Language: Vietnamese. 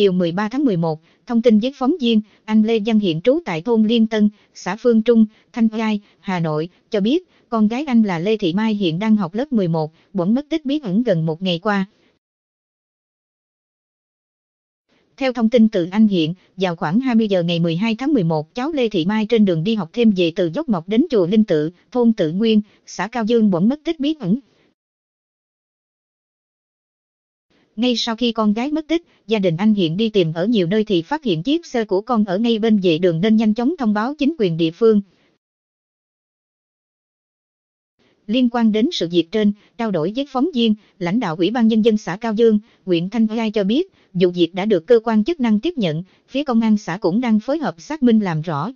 chiều 13 tháng 11, thông tin với phóng viên, anh Lê Văn Hiện trú tại thôn Liên Tân, xã Phương Trung, Thanh Gai, Hà Nội, cho biết, con gái anh là Lê Thị Mai hiện đang học lớp 11, bỗng mất tích bí ẩn gần một ngày qua. Theo thông tin từ anh Hiện, vào khoảng 20 giờ ngày 12 tháng 11, cháu Lê Thị Mai trên đường đi học thêm về từ dốc mộc đến chùa Linh Tự, thôn Tự Nguyên, xã Cao Dương bỗng mất tích bí ẩn. Ngay sau khi con gái mất tích, gia đình anh Hiện đi tìm ở nhiều nơi thì phát hiện chiếc xe của con ở ngay bên vệ đường nên nhanh chóng thông báo chính quyền địa phương. Liên quan đến sự việc trên, trao đổi với phóng viên, lãnh đạo Ủy ban Nhân dân xã Cao Dương, huyện Thanh Gai cho biết, vụ việc đã được cơ quan chức năng tiếp nhận, phía công an xã cũng đang phối hợp xác minh làm rõ.